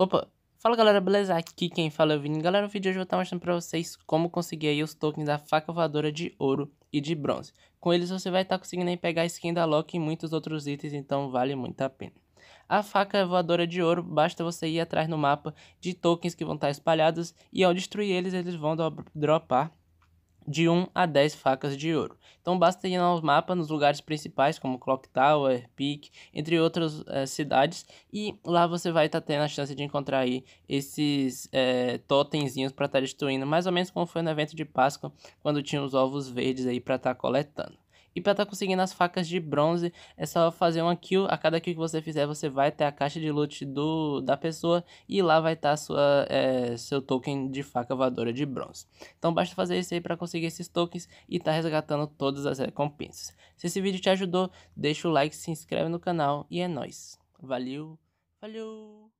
Opa, fala galera, beleza? Aqui quem fala é o Vini. Galera, no vídeo de hoje eu vou estar mostrando pra vocês como conseguir aí os tokens da faca voadora de ouro e de bronze. Com eles você vai estar conseguindo aí pegar a skin da Loki e muitos outros itens, então vale muito a pena. A faca voadora de ouro, basta você ir atrás no mapa de tokens que vão estar espalhados e ao destruir eles, eles vão dropar de 1 a 10 facas de ouro. Então basta ir ao mapa nos lugares principais como Clock Tower, Peak, entre outras é, cidades e lá você vai estar tá tendo a chance de encontrar aí esses é, totemzinhos para estar tá destruindo, mais ou menos como foi no evento de Páscoa quando tinha os ovos verdes aí para estar tá coletando. E para estar tá conseguindo as facas de bronze, é só fazer uma kill. A cada kill que você fizer, você vai até a caixa de loot do, da pessoa e lá vai estar tá sua, é, seu token de faca voadora de bronze. Então basta fazer isso aí para conseguir esses tokens e estar tá resgatando todas as recompensas. Se esse vídeo te ajudou, deixa o like, se inscreve no canal e é nóis. Valeu, valeu!